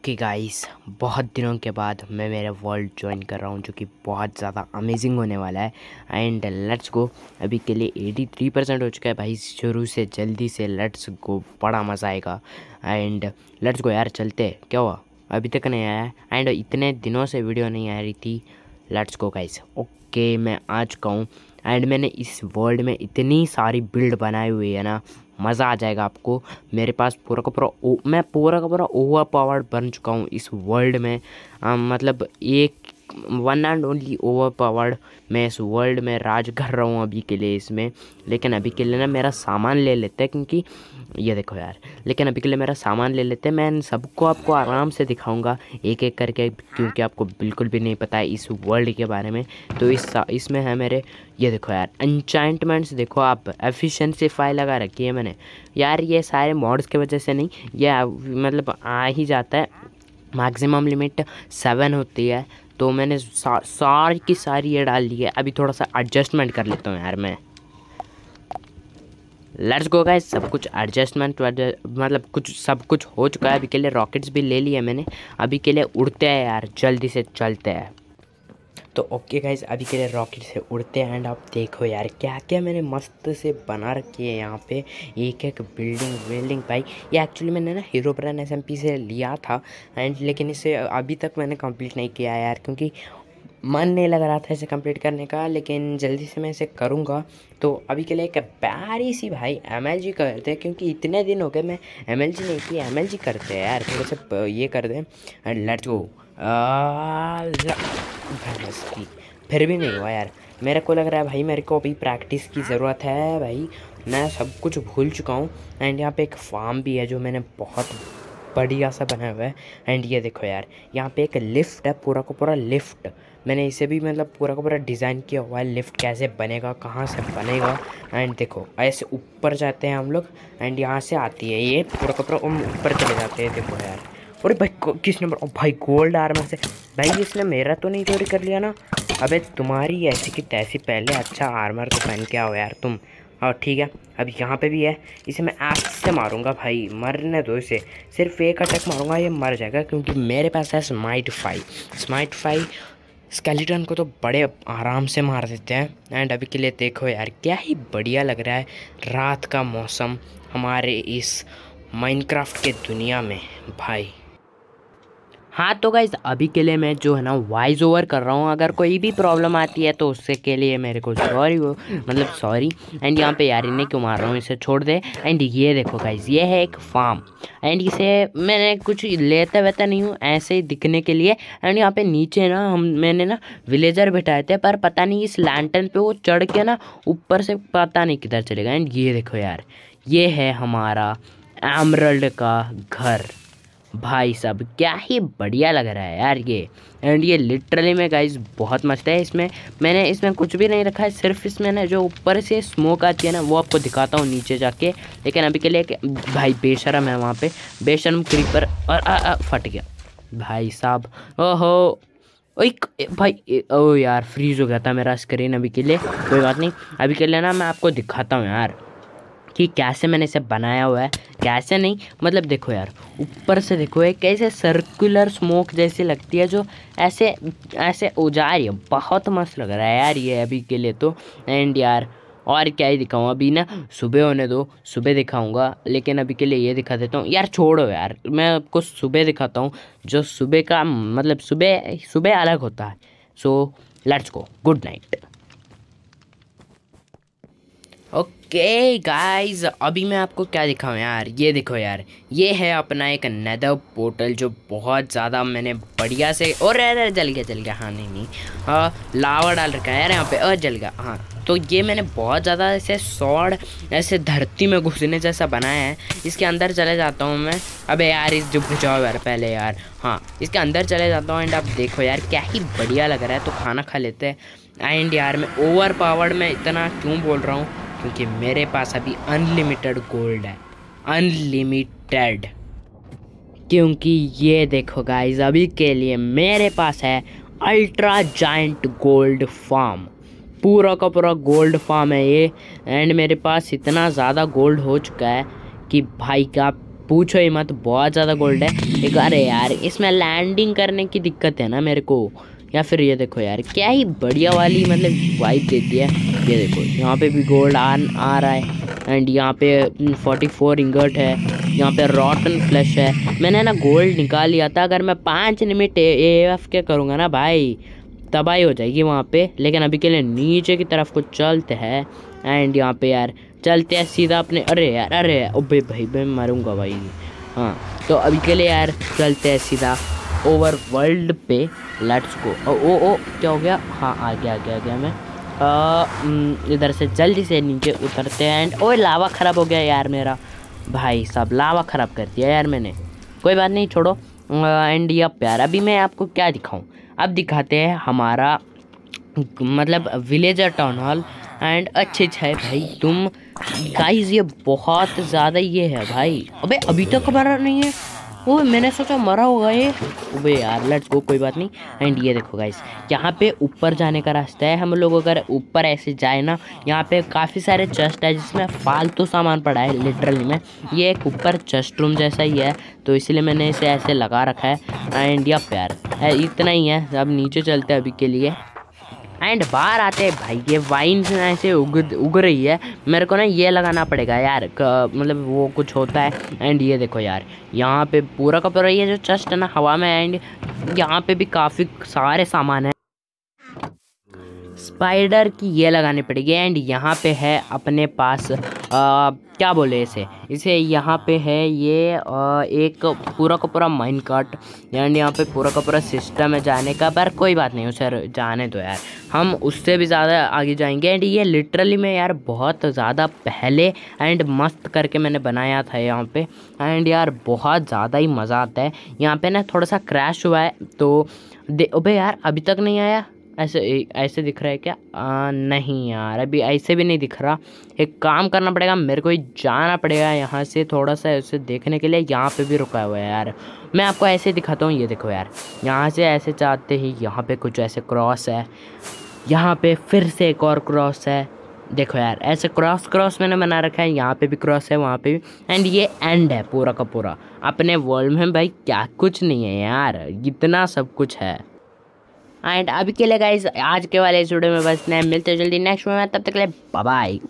okay guys बहुत दिनों के बाद मैं मेरा वर्ल्ड ज्वाइन कर रहा हूँ जो कि बहुत ज़्यादा अमेजिंग होने वाला है एंड लेट्स गो अभी के लिए 83 परसेंट हो चुका है भाई शुरू से जल्दी से लेट्स गो बड़ा मज़ा आएगा एंड लेट्स गो यार चलते क्या हुआ अभी तक नहीं आया एंड इतने दिनों से वीडियो नहीं आ रही थी लेट्स गो गाइस ओके मैं आ चुका हूँ एंड मैंने इस वर्ल्ड में इतनी सारी बिल्ड बनाई हुई है ना मज़ा आ जाएगा आपको मेरे पास पूरा का पूरा मैं पूरा का पूरा ओवर पावर्ड बन चुका हूँ इस वर्ल्ड में आ, मतलब एक one and only over powered मैं इस वर्ल्ड में राज कर रहा हूँ अभी के लिए इसमें लेकिन अभी के लिए ना मेरा सामान ले लेते हैं क्योंकि ये देखो यार लेकिन अभी के लिए मेरा सामान ले लेते हैं मैं इन सबको आपको आराम से दिखाऊंगा एक एक करके क्योंकि आपको बिल्कुल भी नहीं पता है इस वर्ल्ड के बारे में तो इस इसमें है मेरे ये देखो यार इंचाइंटमेंट्स देखो आप एफिशेंसी फाइल लगा रखी है मैंने यार ये सारे मॉड्स की वजह से नहीं ये मतलब आ ही जाता है मैक्सिमम लिमिट सेवन होती है तो मैंने सार की सारी ये डाल दी है अभी थोड़ा सा एडजस्टमेंट कर लेता हूँ यार मैं लर्ज गो गए सब कुछ एडजस्टमेंट मतलब कुछ सब कुछ हो चुका है अभी के लिए रॉकेट्स भी ले लिए मैंने अभी के लिए उड़ते हैं यार जल्दी से चलते हैं तो ओके गाइज अभी के लिए रॉकेट से उड़ते हैं एंड आप देखो यार क्या क्या मैंने मस्त से बना रखी है यहाँ पे एक एक बिल्डिंग बिल्डिंग भाई ये एक्चुअली मैंने ना हीरो ब्रांड एस से लिया था एंड लेकिन इसे अभी तक मैंने कंप्लीट नहीं किया यार क्योंकि मन नहीं लग रहा था इसे कंप्लीट करने का लेकिन जल्दी से मैं इसे करूँगा तो अभी के लिए एक प्यारी सी भाई एम एल जी करते हैं क्योंकि इतने दिन हो गए मैं एम एल जी नहीं की एम एल जी करते हैं यार थोड़े से ये कर दें लेट्स गो फिर भी नहीं हुआ यार मेरे को लग रहा है भाई मेरे को अभी प्रैक्टिस की ज़रूरत है भाई मैं सब कुछ भूल चुका हूँ एंड यहाँ पे एक फार्म भी है जो मैंने बहुत बढ़िया सा बनाया हुआ है एंड ये देखो यार यहाँ पे एक लिफ्ट है पूरा को पूरा लिफ्ट मैंने इसे भी मतलब पूरा का पूरा डिज़ाइन किया हुआ है लिफ्ट कैसे बनेगा कहाँ से बनेगा एंड देखो ऐसे ऊपर जाते हैं हम लोग एंड यहाँ से आती है ये पूरा का पूरा ऊपर चले जाते हैं देखो यार और भाई किस नंबर ओ भाई गोल्ड आर्मर से भाई इसने मेरा तो नहीं चोरी कर लिया ना अबे तुम्हारी ऐसी कि तैसी पहले अच्छा आर्मर तो पहन के आओ यार तुम और हाँ, ठीक है अब यहाँ पे भी है इसे मैं ऐप से मारूंगा भाई मरने दो इसे सिर्फ एक अटैक मारूंगा ये मर जाएगा क्योंकि मेरे पास है स्माइट फाई स्माइट फाई स्केलेटन को तो बड़े आराम से मार देते हैं एंड अभी के लिए देखो यार क्या ही बढ़िया लग रहा है रात का मौसम हमारे इस माइनक्राफ्ट के दुनिया में भाई हाँ तो गाइज अभी के लिए मैं जो है ना वॉइस ओवर कर रहा हूँ अगर कोई भी प्रॉब्लम आती है तो उससे के लिए मेरे को सॉरी मतलब सॉरी एंड यहाँ पे यार इन्हें क्यों मार रहा हूँ इसे छोड़ दे एंड ये देखो गाइज ये है एक फार्म एंड इसे मैंने कुछ लेता वेता नहीं हूँ ऐसे ही दिखने के लिए एंड यहाँ पे नीचे ना हम मैंने ना विलेजर बिठाए थे पर पता नहीं इस लैंटन पे वो चढ़ के ना ऊपर से पता नहीं किधर चलेगा एंड ये देखो यार ये है हमारा एमरल्ड का घर भाई साहब क्या ही बढ़िया लग रहा है यार ये एंड ये लिटरली में गाइस बहुत मस्त है इसमें मैंने इसमें कुछ भी नहीं रखा है सिर्फ इसमें ना जो ऊपर से स्मोक आती है ना वो आपको दिखाता हूँ नीचे जाके लेकिन अभी के लिए भाई बेशरम है वहाँ पे बेशरम क्रीपर और आ, आ, फट गया भाई साहब ओहो एक भाई ओ यार फ्रीज हो गया था मेरा स्क्रीन अभी के लिए कोई बात नहीं अभी के लिए ना मैं आपको दिखाता हूँ यार कि कैसे मैंने इसे बनाया हुआ है कैसे नहीं मतलब देखो यार ऊपर से देखो एक कैसे सर्कुलर स्मोक जैसी लगती है जो ऐसे ऐसे रही है बहुत मस्त लग रहा है यार ये अभी के लिए तो एंड यार और क्या ही दिखाऊँ अभी ना सुबह होने दो सुबह दिखाऊंगा लेकिन अभी के लिए ये दिखा देता तो हूँ यार छोड़ो यार मैं आपको सुबह दिखाता हूँ जो सुबह का मतलब सुबह सुबह अलग होता है so let's go good night okay guys अभी मैं आपको क्या दिखाऊँ यार ये देखो यार ये है अपना एक नदर पोर्टल जो बहुत ज़्यादा मैंने बढ़िया से और अरे जल गया जल गया हाँ नहीं नहीं आ, लावा डाल रखा है यार यहाँ पे अ जल गया हाँ तो ये मैंने बहुत ज़्यादा ऐसे सॉड ऐसे धरती में घुसने जैसा बनाया है इसके अंदर चले जाता हूँ मैं अबे यार इस जो जाओ यार पहले यार हाँ इसके अंदर चले जाता हूँ एंड आप देखो यार क्या ही बढ़िया लग रहा है तो खाना खा लेते हैं एंड यार मैं ओवर पावर्ड में इतना क्यों बोल रहा हूँ क्योंकि मेरे पास अभी अनलिमिटेड गोल्ड है अनलिमिटेड क्योंकि ये देखो गाइज अभी के लिए मेरे पास है अल्ट्रा जाइंट गोल्ड फार्म पूरा का पूरा गोल्ड फार्म है ये एंड मेरे पास इतना ज़्यादा गोल्ड हो चुका है कि भाई का पूछो ही मत बहुत ज़्यादा गोल्ड है अरे यार इसमें लैंडिंग करने की दिक्कत है ना मेरे को या फिर ये देखो यार क्या ही बढ़िया वाली मतलब वाइप देती है ये देखो यहाँ पे भी गोल्ड आ, आ रहा है एंड यहाँ पे 44 hmm, इंगट है यहाँ पे रॉटन फ्लश है मैंने ना गोल्ड निकाल लिया था अगर मैं पाँच निमिट ए एफ के करूँगा ना भाई तबाही हो जाएगी वहाँ पे लेकिन अभी के लिए नीचे की तरफ को चलते हैं एंड यहाँ पे यार चलते हैं सीधा अपने अरे यार अरे ओबे भाई मैं मरूँगा भाई हाँ तो अभी के लिए यार चलते हैं सीधा ओवर वर्ल्ड पे लेट्स को ओ ओ, ओ क्या हो गया हाँ आ गया आ गया आ गया मैं इधर से जल्दी से नीचे उतरते हैं एंड ओए लावा ख़राब हो गया यार मेरा भाई साहब लावा ख़राब कर दिया यार मैंने कोई बात नहीं छोड़ो एंड यह प्यार अभी मैं आपको क्या दिखाऊं अब दिखाते हैं हमारा मतलब विलेजर टाउन हॉल एंड अच्छे है भाई तुम गाइस ये बहुत ज़्यादा ये है भाई अबे अभी तक हमारा नहीं है वो मैंने सोचा मरा होगा ये वे यार लेट्स गो कोई बात नहीं एंड ये देखो गाइस यहाँ पे ऊपर जाने का रास्ता है हम लोग अगर ऊपर ऐसे जाए ना यहाँ पे काफ़ी सारे चेस्ट है जिसमें फालतू सामान पड़ा है लिटरली में ये एक ऊपर चेस्ट रूम जैसा ही है तो इसलिए मैंने इसे ऐसे लगा रखा है एंड या प्यार है इतना ही है अब नीचे चलते हैं अभी के लिए एंड बाहर आते हैं भाई ये वाइन से ऐसे उग उग रही है मेरे को ना ये लगाना पड़ेगा यार मतलब वो कुछ होता है एंड ये देखो यार यहाँ पे पूरा कपड़ा ये जो चस्ट है ना हवा में एंड यहाँ पे भी काफ़ी सारे सामान है स्पाइडर की ये लगानी पड़ेगी एंड यहाँ पे है अपने पास आ, क्या बोले इसे इसे यहाँ पे है ये आ, एक पूरा का पूरा माइंड कार्ट एंड यहाँ पे पूरा का पूरा सिस्टम है जाने का पर कोई बात नहीं सर जाने दो यार हम उससे भी ज़्यादा आगे जाएंगे एंड ये लिटरली में यार बहुत ज़्यादा पहले एंड मस्त करके मैंने बनाया था यहाँ पे एंड यार बहुत ज़्यादा ही मज़ा आता है यहाँ पे ना थोड़ा सा क्रैश हुआ है तो दे यार अभी तक नहीं आया ऐसे ऐसे दिख रहा है क्या आ, नहीं यार अभी ऐसे भी नहीं दिख रहा एक काम करना पड़ेगा मेरे को ही जाना पड़ेगा यहाँ से थोड़ा सा ऐसे देखने के लिए यहाँ पे भी रुका हुआ है यार मैं आपको ऐसे दिखाता हूँ ये देखो यार यहाँ से ऐसे चाहते ही यहाँ पे कुछ ऐसे क्रॉस है यहाँ पे फिर से एक और क्रॉस है देखो यार ऐसे क्रॉस क्रॉस मैंने बना रखा है यहाँ पे भी क्रॉस है वहाँ पे भी एंड ये एंड है पूरा का पूरा अपने वर्ल्ड में भाई क्या कुछ नहीं है यार इतना सब कुछ है एंड अभी के लिए गाइज आज के वाले स्टूडियो में बस नए मिलते हैं जल्दी नेक्स्ट में तब तक के लिए बाय